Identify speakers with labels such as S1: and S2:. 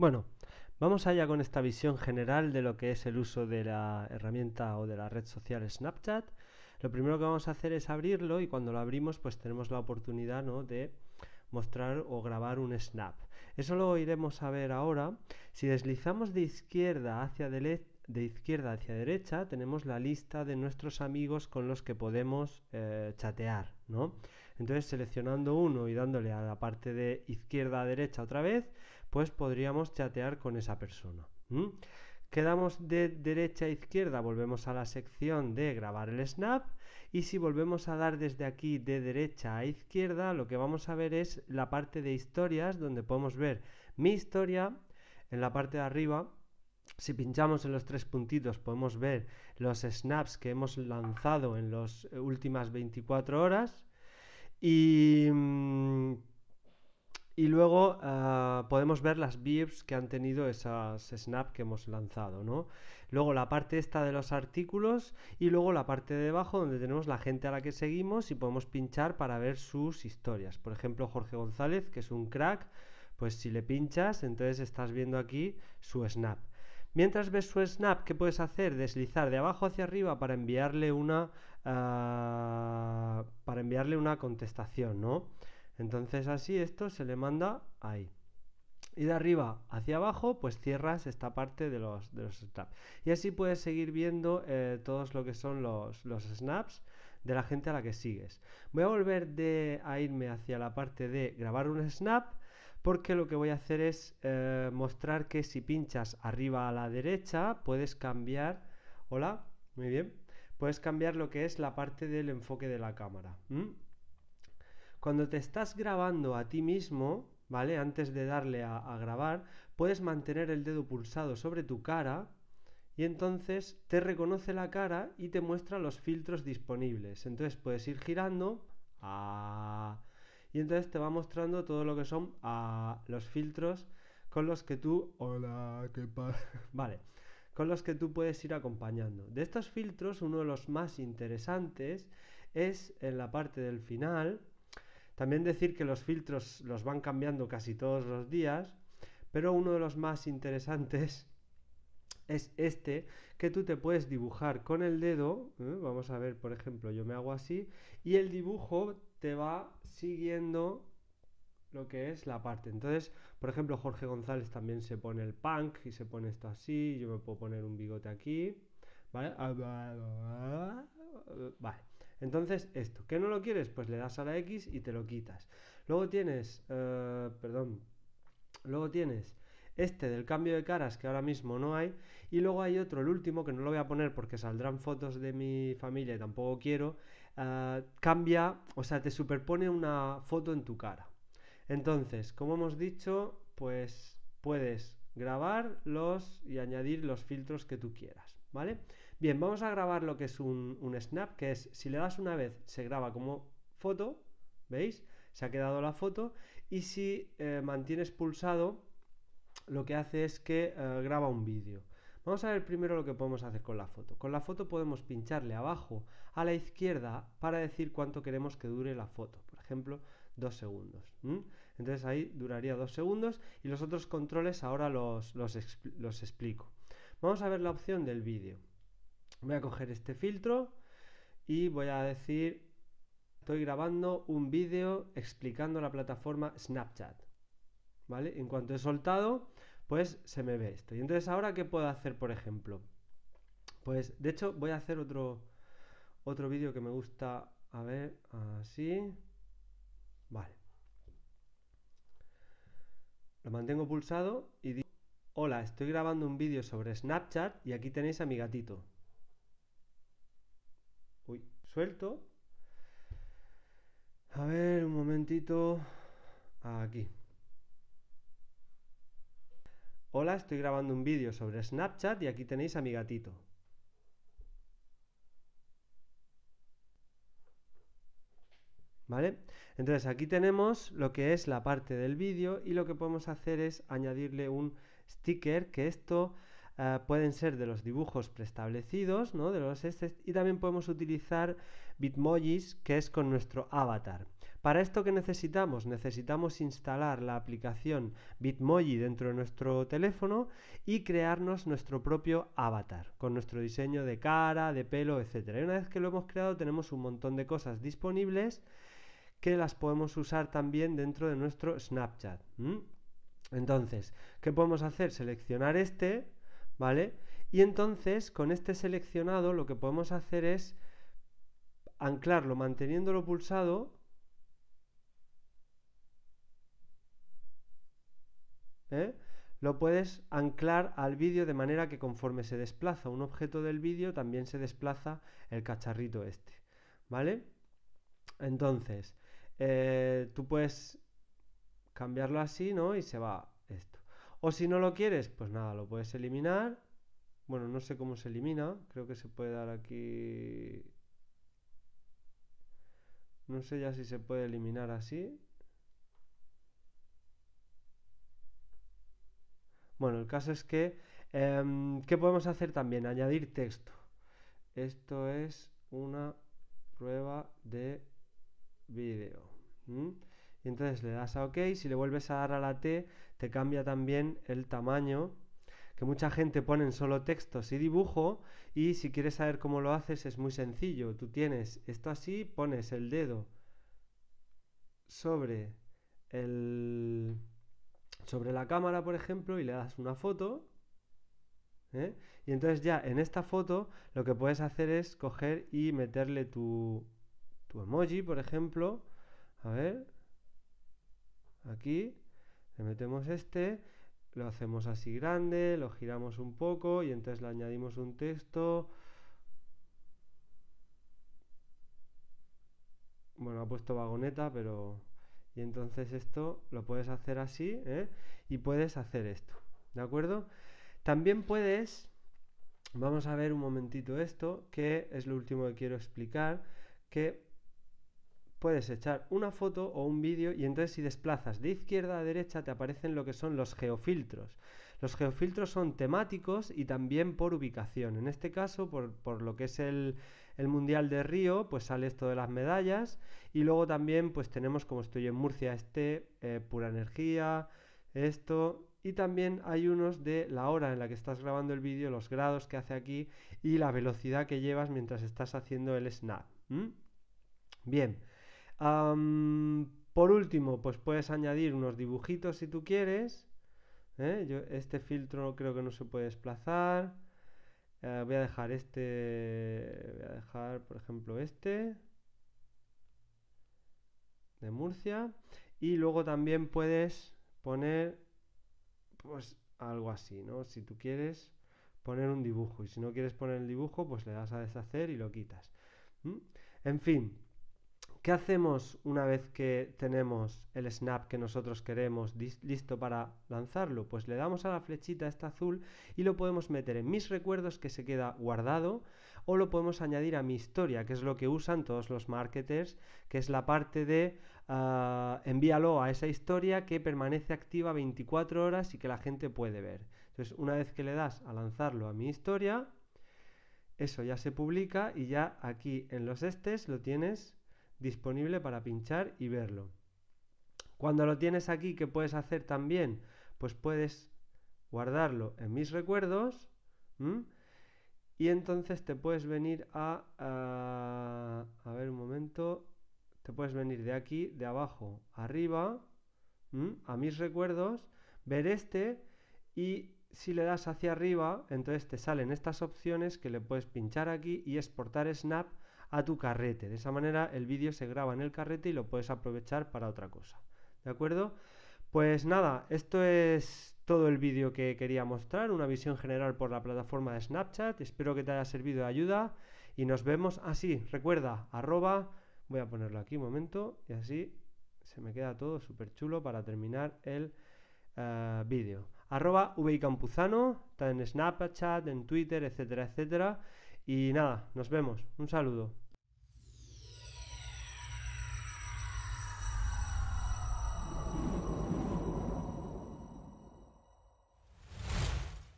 S1: Bueno, vamos allá con esta visión general de lo que es el uso de la herramienta o de la red social Snapchat. Lo primero que vamos a hacer es abrirlo y cuando lo abrimos pues tenemos la oportunidad ¿no? de mostrar o grabar un snap. Eso lo iremos a ver ahora. Si deslizamos de izquierda hacia de izquierda hacia derecha tenemos la lista de nuestros amigos con los que podemos eh, chatear, ¿no? Entonces seleccionando uno y dándole a la parte de izquierda a derecha otra vez, pues podríamos chatear con esa persona. Quedamos de derecha a izquierda, volvemos a la sección de grabar el snap y si volvemos a dar desde aquí de derecha a izquierda, lo que vamos a ver es la parte de historias donde podemos ver mi historia en la parte de arriba. Si pinchamos en los tres puntitos podemos ver los snaps que hemos lanzado en las últimas 24 horas Mm, y, luego ah, podemos ver las VIPs que han tenido esas snaps que hemos lanzado, ¿no? Luego la parte esta de los artículos y luego la parte de abajo donde tenemos la gente a la que seguimos y podemos pinchar para ver sus historias. Por ejemplo, Jorge González, que es un crack, pues si le pinchas, entonces estás viendo aquí su snap. Mientras ves su snap, ¿qué puedes hacer? Deslizar de abajo hacia arriba para enviarle una Ah, para enviarle una contestación, ¿no? Entonces así esto se le manda ahí. Y de arriba hacia abajo, pues cierras esta parte de los, de los snaps. Y así puedes seguir viendo eh, todos lo que son los, snaps de la gente a la que sigues. Voy a volver de, a irme hacia la parte de grabar un snap porque lo que voy a hacer es eh, mostrar que si pinchas arriba a la derecha puedes cambiar. Hola, muy bien puedes cambiar lo que es la parte del enfoque de la cámara. Cuando te estás grabando a ti mismo, ¿vale? Antes de darle a, grabar, puedes mantener el dedo pulsado sobre tu cara y entonces te reconoce la cara y te muestra los filtros disponibles. Entonces puedes ir girando. y entonces te va mostrando todo lo que son los filtros con los que tú... Hola, ¿qué pasa? Vale con los que tú puedes ir acompañando. De estos filtros, uno de los más interesantes es en la parte del final. También decir que los filtros los van cambiando casi todos los días, pero uno de los más interesantes es este que tú te puedes dibujar con el dedo. ¿eh? Vamos a ver, por ejemplo, yo me hago así y el dibujo te va siguiendo lo que es la parte. Entonces, por ejemplo, Jorge González también se pone el punk y se pone esto así, yo me puedo poner un bigote aquí, ¿vale? Ah, vale. Entonces, esto, ¿qué no lo quieres? Pues le das a la X y te lo quitas. Luego tienes, eh, perdón, luego tienes este del cambio de caras que ahora mismo no hay y luego hay otro, el último, que no lo voy a poner porque saldrán fotos de mi familia y tampoco quiero, eh, cambia, o sea, te superpone una foto en tu cara. Entonces, como hemos dicho, pues puedes grabar los y añadir los filtros que tú quieras, ¿vale? Bien, vamos a grabar lo que es un, snap, que es si le das una vez se graba como foto, ¿veis? Se ha quedado la foto y si eh, mantienes pulsado lo que hace es que eh, graba un vídeo. Vamos a ver primero lo que podemos hacer con la foto. Con la foto podemos pincharle abajo a la izquierda para decir cuánto queremos que dure la foto. Por ejemplo, dos segundos. Entonces ahí duraría dos segundos y los otros controles ahora los, los, explico. Vamos a ver la opción del vídeo. Voy a coger este filtro y voy a decir, estoy grabando un vídeo explicando la plataforma Snapchat. ¿Vale? En cuanto he soltado, pues se me ve esto. Y entonces ahora, ¿qué puedo hacer, por ejemplo? Pues, de hecho, voy a hacer otro, otro vídeo que me gusta, a ver, así. mantengo pulsado y digo, hola, estoy grabando un vídeo sobre Snapchat y aquí tenéis a mi gatito. Uy, suelto. A ver, un momentito. Aquí. Hola, estoy grabando un vídeo sobre Snapchat y aquí tenéis a mi gatito. Entonces aquí tenemos lo que es la parte del vídeo y lo que podemos hacer es añadirle un sticker que esto eh, pueden ser de los dibujos preestablecidos, de los este, y también podemos utilizar Bitmojis, que es con nuestro avatar. Para esto que necesitamos, necesitamos instalar la aplicación Bitmoji dentro de nuestro teléfono y crearnos nuestro propio avatar, con nuestro diseño de cara, de pelo, etcétera. Y una vez que lo hemos creado, tenemos un montón de cosas disponibles que las podemos usar también dentro de nuestro Snapchat. Entonces, ¿qué podemos hacer? Seleccionar este, ¿vale? Y entonces, con este seleccionado, lo que podemos hacer es anclarlo manteniéndolo pulsado. ¿eh? Lo puedes anclar al vídeo de manera que conforme se desplaza un objeto del vídeo, también se desplaza el cacharrito este, ¿vale? Entonces, eh, tú puedes cambiarlo así, ¿no? Y se va esto. O si no lo quieres, pues nada, lo puedes eliminar. Bueno, no sé cómo se elimina. Creo que se puede dar aquí... No sé ya si se puede eliminar así. Bueno, el caso es que... Em, ¿Qué podemos hacer también? Añadir texto. Esto es una prueba de vídeo. Y entonces le das a OK, si le vuelves a dar a la T, te cambia también el tamaño, que mucha gente pone en solo textos y dibujo, y si quieres saber cómo lo haces es muy sencillo. Tú tienes esto así, pones el dedo sobre el sobre la cámara, por ejemplo, y le das una foto. ¿eh? Y entonces ya en esta foto lo que puedes hacer es coger y meterle tu tu emoji, por ejemplo. A ver, aquí le metemos este, lo hacemos así grande, lo giramos un poco y entonces le añadimos un texto. Bueno, ha puesto vagoneta, pero... Y entonces esto lo puedes hacer así ¿eh? y puedes hacer esto, ¿de acuerdo? También puedes, vamos a ver un momentito esto, que es lo último que quiero explicar, que puedes echar una foto o un vídeo y entonces si desplazas de izquierda a derecha te aparecen lo que son los geofiltros. Los geofiltros son temáticos y también por ubicación. En este caso, por, lo que es el, Mundial de Río, pues sale esto de las medallas y luego también pues tenemos, como estoy en Murcia, este, eh, pura energía, esto, y también hay unos de la hora en la que estás grabando el vídeo, los grados que hace aquí y la velocidad que llevas mientras estás haciendo el snap. Bien, por último, pues puedes añadir unos dibujitos si tú quieres. ¿eh? este filtro creo que no se puede desplazar. Eh, voy a dejar este, voy a dejar por ejemplo este de Murcia. Y luego también puedes poner pues algo así, ¿no? Si tú quieres poner un dibujo y si no quieres poner el dibujo, pues le das a deshacer y lo quitas. En fin, ¿Qué hacemos una vez que tenemos el snap que nosotros queremos listo para lanzarlo? Pues le damos a la flechita esta azul y lo podemos meter en mis recuerdos que se queda guardado o lo podemos añadir a mi historia, que es lo que usan todos los marketers, que es la parte de ah, envíalo a esa historia que permanece activa 24 horas y que la gente puede ver. Entonces, una vez que le das a lanzarlo a mi historia, eso ya se publica y ya aquí en los estes lo tienes disponible para pinchar y verlo. Cuando lo tienes aquí, ¿qué puedes hacer también? Pues puedes guardarlo en mis recuerdos y entonces te puedes venir a, a... ver un momento. Te puedes venir de aquí, de abajo, arriba, a mis recuerdos, ver este y si le das hacia arriba, entonces te salen estas opciones que le puedes pinchar aquí y exportar Snap a tu carrete. De esa manera el vídeo se graba en el carrete y lo puedes aprovechar para otra cosa. ¿De acuerdo? Pues nada, esto es todo el vídeo que quería mostrar, una visión general por la plataforma de Snapchat. Espero que te haya servido de ayuda y nos vemos así. Recuerda, arroba, voy a ponerlo aquí un momento y así se me queda todo súper chulo para terminar el eh, vídeo. Arroba Campuzano, está en Snapchat, en Twitter, etcétera, etcétera. Y nada, nos vemos. Un saludo.